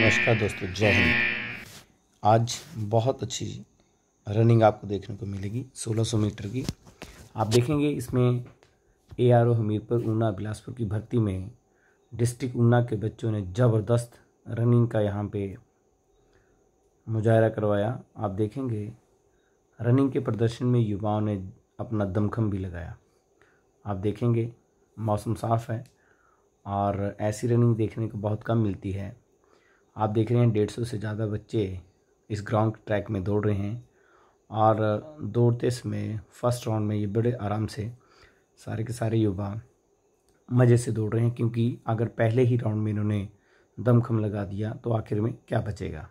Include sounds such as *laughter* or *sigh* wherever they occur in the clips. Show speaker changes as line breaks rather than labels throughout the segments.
नमस्कार दोस्तों जय हिंद आज बहुत अच्छी रनिंग आपको देखने को मिलेगी 1600 मीटर की आप देखेंगे इसमें A R O Hamirpur Una Bilaspur की भर्ती में डिस्ट्रिक्ट ऊना के बच्चों ने ज़बरदस्त रनिंग का यहाँ पे मुजाहरा करवाया आप देखेंगे रनिंग के प्रदर्शन में युवाओं ने अपना दमखम भी लगाया आप देखेंगे मौसम साफ़ है और ऐसी रनिंग देखने को बहुत कम मिलती है आप देख रहे हैं डेढ़ सौ से ज़्यादा बच्चे इस ग्राउंड ट्रैक में दौड़ रहे हैं और दौड़ते समय फर्स्ट राउंड में ये बड़े आराम से सारे के सारे युवा मज़े से दौड़ रहे हैं क्योंकि अगर पहले ही राउंड में इन्होंने दमखम लगा दिया तो आखिर में क्या बचेगा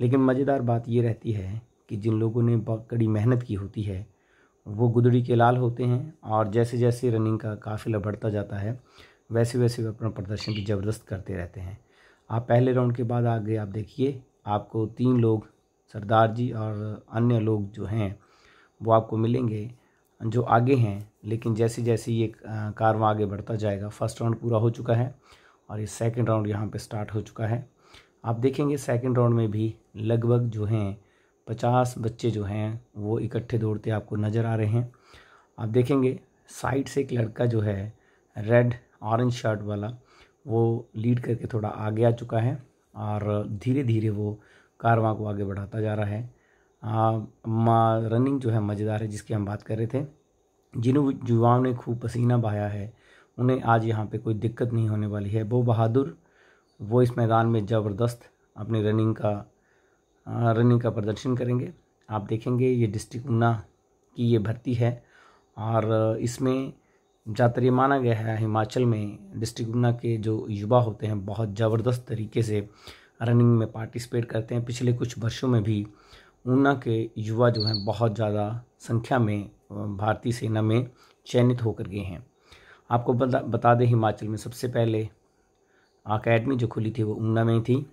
लेकिन मज़ेदार बात ये रहती है कि जिन लोगों ने कड़ी मेहनत की होती है वो गुदड़ी के लाल होते हैं और जैसे जैसे रनिंग का काफिला बढ़ता जाता है वैसे वैसे वे अपना प्रदर्शन भी ज़बरदस्त करते रहते हैं आप पहले राउंड के बाद आ गए आप देखिए आपको तीन लोग सरदार जी और अन्य लोग जो हैं वो आपको मिलेंगे जो आगे हैं लेकिन जैसे जैसे ये कारवा आगे बढ़ता जाएगा फर्स्ट राउंड पूरा हो चुका है और ये सेकंड राउंड यहाँ पे स्टार्ट हो चुका है आप देखेंगे सेकंड राउंड में भी लगभग जो हैं पचास बच्चे जो हैं वो इकट्ठे दौड़ते आपको नज़र आ रहे हैं आप देखेंगे साइड से एक लड़का जो है रेड ऑरेंज शर्ट वाला वो लीड करके थोड़ा आगे आ चुका है और धीरे धीरे वो कारवां को आगे बढ़ाता जा रहा है आ, रनिंग जो है मज़ेदार है जिसकी हम बात कर रहे थे जिन युवाओं ने खूब पसीना बहाया है उन्हें आज यहाँ पे कोई दिक्कत नहीं होने वाली है वो बहादुर वो इस मैदान में ज़बरदस्त अपनी रनिंग का रनिंग का प्रदर्शन करेंगे आप देखेंगे ये डिस्ट्रिक्ट ऊना की ये भर्ती है और इसमें ज़्यादातर ये माना गया है हिमाचल में डिस्ट्रिक्ट ऊना के जो युवा होते हैं बहुत ज़बरदस्त तरीके से रनिंग में पार्टिसिपेट करते हैं पिछले कुछ वर्षों में भी ऊना के युवा जो हैं बहुत ज़्यादा संख्या में भारतीय सेना में चयनित होकर गए हैं आपको बता बता दें हिमाचल में सबसे पहले अकेडमी जो खुली थी वो ऊना में ही थी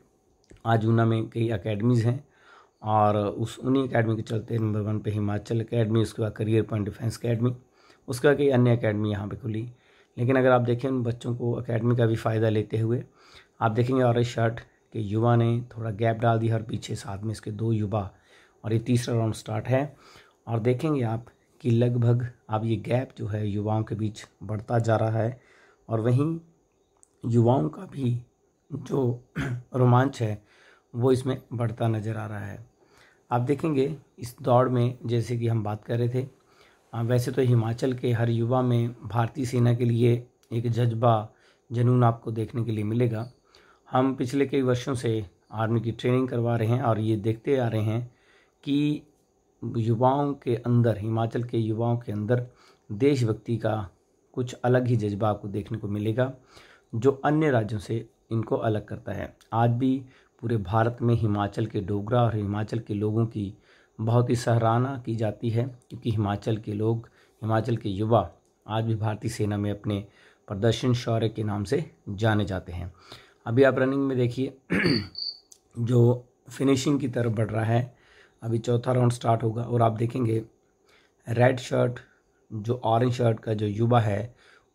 आज ऊना में कई अकेडमीज़ हैं और उस उन्हीं अकेडमी के चलते नंबर वन पे हिमाचल अकेडमी उसके बाद करियर पॉइंट डिफेंस अकेडमी उसका कई अन्य अकेडमी यहाँ पर खुली लेकिन अगर आप देखें उन बच्चों को अकेडमी का भी फ़ायदा लेते हुए आप देखेंगे और शर्ट के युवा ने थोड़ा गैप डाल दिया और पीछे साथ में इसके दो युवा और ये तीसरा राउंड स्टार्ट है और देखेंगे आप कि लगभग अब ये गैप जो है युवाओं के बीच बढ़ता जा रहा है और वहीं युवाओं का भी जो *clears throat* रोमांच है वो इसमें बढ़ता नज़र आ रहा है आप देखेंगे इस दौड़ में जैसे कि हम बात कर रहे थे हाँ, वैसे तो हिमाचल के हर युवा में भारतीय सेना के लिए एक जज्बा जनून आपको देखने के लिए मिलेगा हम पिछले कई वर्षों से आर्मी की ट्रेनिंग करवा रहे हैं और ये देखते आ रहे हैं कि युवाओं के अंदर हिमाचल के युवाओं के अंदर देशभक्ति का कुछ अलग ही जज्बा आपको देखने को मिलेगा जो अन्य राज्यों से इनको अलग करता है आज भी पूरे भारत में हिमाचल के डोगरा और हिमाचल के लोगों की बहुत ही सराहना की जाती है क्योंकि हिमाचल के लोग हिमाचल के युवा आज भी भारतीय सेना में अपने प्रदर्शन शौर्य के नाम से जाने जाते हैं अभी आप रनिंग में देखिए *clears throat* जो फिनिशिंग की तरफ बढ़ रहा है अभी चौथा राउंड स्टार्ट होगा और आप देखेंगे रेड शर्ट जो ऑरेंज शर्ट का जो युवा है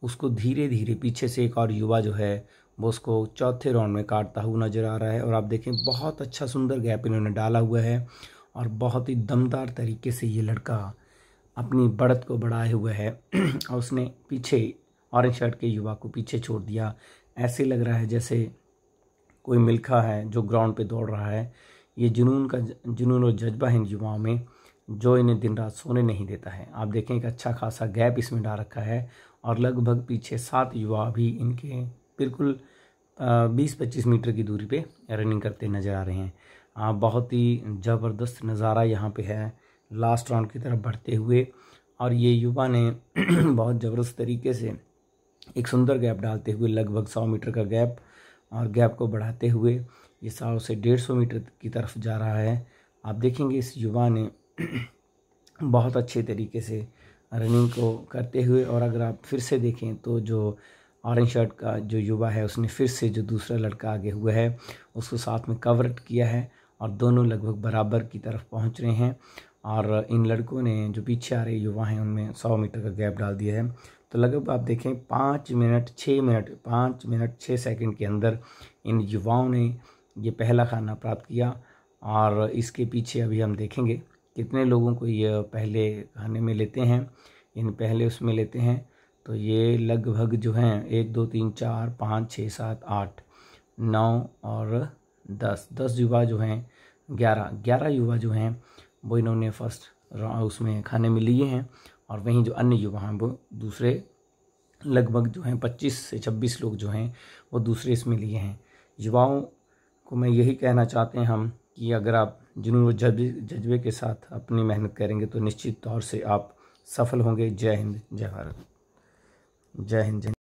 उसको धीरे धीरे पीछे से एक और युवा जो है वो उसको चौथे राउंड में काटता हुआ नज़र आ रहा है और आप देखें बहुत अच्छा सुंदर गैप इन्होंने डाला हुआ है और बहुत ही दमदार तरीके से ये लड़का अपनी बढ़त को बढ़ाए हुए है *clears throat* और उसने पीछे ऑरेंज शर्ट के युवा को पीछे छोड़ दिया ऐसे लग रहा है जैसे कोई मिल्खा है जो ग्राउंड पे दौड़ रहा है ये जुनून का जुनून और जज्बा है इन युवाओं में जो इन्हें दिन रात सोने नहीं देता है आप देखें एक अच्छा खासा गैप इसमें डाल रखा है और लगभग पीछे सात युवा भी इनके बिल्कुल बीस पच्चीस मीटर की दूरी पर रनिंग करते नज़र आ रहे हैं बहुत ही ज़बरदस्त नज़ारा यहाँ पे है लास्ट राउंड की तरफ बढ़ते हुए और ये युवा ने *clears throat* बहुत ज़बरदस्त तरीके से एक सुंदर गैप डालते हुए लगभग सौ मीटर का गैप और गैप को बढ़ाते हुए ये सौ से डेढ़ सौ मीटर की तरफ जा रहा है आप देखेंगे इस युवा ने *clears throat* बहुत अच्छे तरीके से रनिंग को करते हुए और अगर आप फिर से देखें तो जो ऑरेंज शर्ट का जो युवा है उसने फिर से जो दूसरा लड़का आगे हुआ है उसको साथ में कवर किया है और दोनों लगभग बराबर की तरफ पहुंच रहे हैं और इन लड़कों ने जो पीछे आ रहे युवा हैं उनमें सौ मीटर का गैप डाल दिया है तो लगभग आप देखें पाँच मिनट छः मिनट पाँच मिनट छः सेकंड के अंदर इन युवाओं ने ये पहला खाना प्राप्त किया और इसके पीछे अभी हम देखेंगे कितने लोगों को ये पहले खाने में लेते हैं इन पहले उसमें लेते हैं तो ये लगभग जो हैं एक दो तीन चार पाँच छः सात आठ नौ और दस दस युवा जो हैं ग्यारह ग्यारह युवा जो हैं वो इन्होंने फर्स्ट उसमें खाने में लिए हैं और वहीं जो अन्य युवा हैं वो दूसरे लगभग जो हैं पच्चीस से छब्बीस लोग जो हैं वो दूसरे इसमें लिए हैं युवाओं को मैं यही कहना चाहते हैं हम कि अगर आप जुनून जज्बे जज्बे के साथ अपनी मेहनत करेंगे तो निश्चित तौर से आप सफल होंगे जय हिंद जय भारत जय हिंद जय